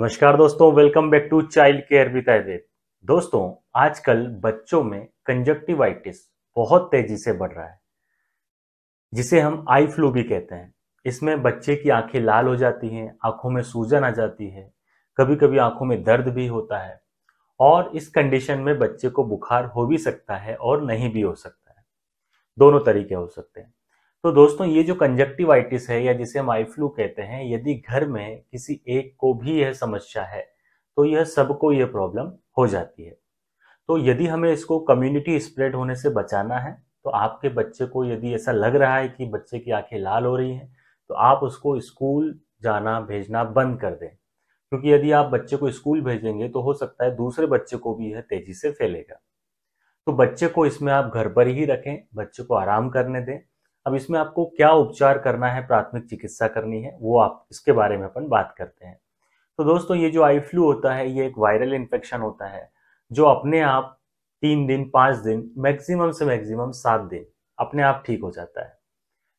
नमस्कार दोस्तों welcome back to child care with Ayurveda दोस्तों आजकल बच्चों में कंजक्टिवाइटिस बहुत तेजी से बढ़ रहा है जिसे हम आई फ्लू भी कहते हैं इसमें बच्चे की आंखें लाल हो जाती हैं आंखों में सूजन आ जाती है कभी कभी आंखों में दर्द भी होता है और इस कंडीशन में बच्चे को बुखार हो भी सकता है और नहीं भी हो सकता है दोनों तरीके हो सकते हैं तो दोस्तों ये जो कंजक्टिवाइटिस है या जिसे हम आई फ्लू कहते हैं यदि घर में किसी एक को भी यह समस्या है तो यह सबको यह प्रॉब्लम हो जाती है तो यदि हमें इसको कम्युनिटी स्प्रेड होने से बचाना है तो आपके बच्चे को यदि ऐसा लग रहा है कि बच्चे की आंखें लाल हो रही हैं तो आप उसको स्कूल जाना भेजना बंद कर दें क्योंकि यदि आप बच्चे को स्कूल भेजेंगे तो हो सकता है दूसरे बच्चे को भी यह तेजी से फैलेगा तो बच्चे को इसमें आप घर पर ही रखें बच्चे को आराम करने दें अब इसमें आपको क्या उपचार करना है प्राथमिक चिकित्सा करनी है वो आप इसके बारे में अपन बात करते हैं तो दोस्तों ये जो आई फ्लू होता है ये एक वायरल इन्फेक्शन होता है जो अपने आप तीन दिन पाँच दिन मैक्सिमम से मैक्सिमम सात दिन अपने आप ठीक हो जाता है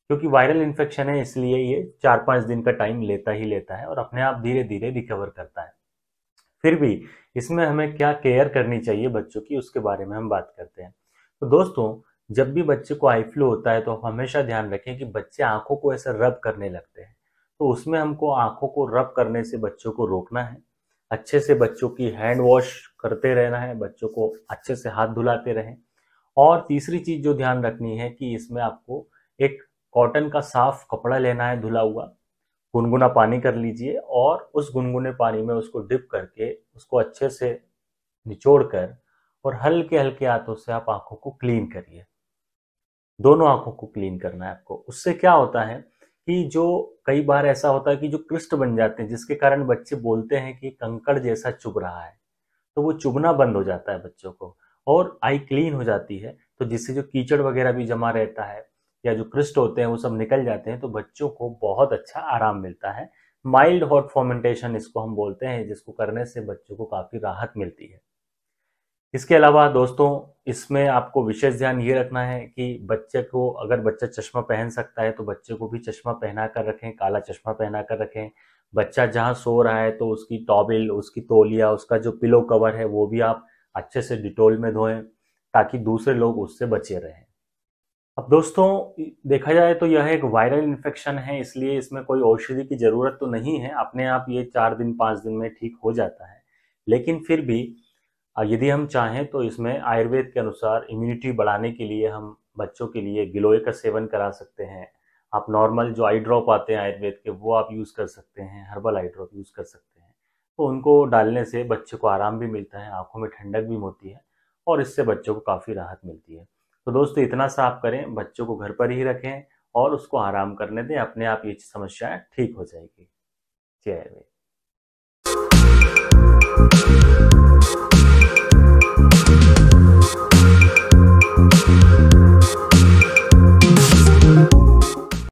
क्योंकि वायरल इन्फेक्शन है इसलिए ये चार पाँच दिन का टाइम लेता ही लेता है और अपने आप धीरे धीरे रिकवर करता है फिर भी इसमें हमें क्या केयर करनी चाहिए बच्चों की उसके बारे में हम बात करते हैं तो दोस्तों जब भी बच्चे को आई फ्लू होता है तो हमेशा ध्यान रखें कि बच्चे आंखों को ऐसे रब करने लगते हैं तो उसमें हमको आंखों को रब करने से बच्चों को रोकना है अच्छे से बच्चों की हैंड वॉश करते रहना है बच्चों को अच्छे से हाथ धुलाते रहें और तीसरी चीज़ जो ध्यान रखनी है कि इसमें आपको एक कॉटन का साफ कपड़ा लेना है धुला हुआ गुनगुना पानी कर लीजिए और उस गुनगुने पानी में उसको डिप करके उसको अच्छे से निचोड़ कर और हल्के हल्के हाथों से आप आंखों को क्लीन करिए दोनों आंखों को क्लीन करना है आपको उससे क्या होता है कि जो कई बार ऐसा होता है कि जो क्रिस्ट बन जाते हैं जिसके कारण बच्चे बोलते हैं कि कंकड़ जैसा चुभ रहा है तो वो चुभना बंद हो जाता है बच्चों को और आई क्लीन हो जाती है तो जिससे जो कीचड़ वगैरह भी जमा रहता है या जो क्रिस्ट होते हैं वो सब निकल जाते हैं तो बच्चों को बहुत अच्छा आराम मिलता है माइल्ड हॉट फॉर्मेंटेशन इसको हम बोलते हैं जिसको करने से बच्चों को काफ़ी राहत मिलती है इसके अलावा दोस्तों इसमें आपको विशेष ध्यान ये रखना है कि बच्चे को अगर बच्चा चश्मा पहन सकता है तो बच्चे को भी चश्मा पहना कर रखें काला चश्मा पहना कर रखें बच्चा जहाँ सो रहा है तो उसकी टॉबिल उसकी तोलिया उसका जो पिलो कवर है वो भी आप अच्छे से डिटोल में धोएं ताकि दूसरे लोग उससे बचे रहें अब दोस्तों देखा जाए तो यह एक वायरल इन्फेक्शन है इसलिए इसमें कोई औषधि की ज़रूरत तो नहीं है अपने आप ये चार दिन पाँच दिन में ठीक हो जाता है लेकिन फिर भी और यदि हम चाहें तो इसमें आयुर्वेद के अनुसार इम्यूनिटी बढ़ाने के लिए हम बच्चों के लिए गिलोय का सेवन करा सकते हैं आप नॉर्मल जो आई ड्रॉप आते हैं आयुर्वेद के वो आप यूज़ कर सकते हैं हर्बल आई ड्रॉप यूज़ कर सकते हैं तो उनको डालने से बच्चे को आराम भी मिलता है आँखों में ठंडक भी होती है और इससे बच्चों को काफ़ी राहत मिलती है तो दोस्तों इतना सा आप करें बच्चों को घर पर ही रखें और उसको आराम करने दें अपने आप ये समस्याएं ठीक हो जाएगी जय आयुर्वेद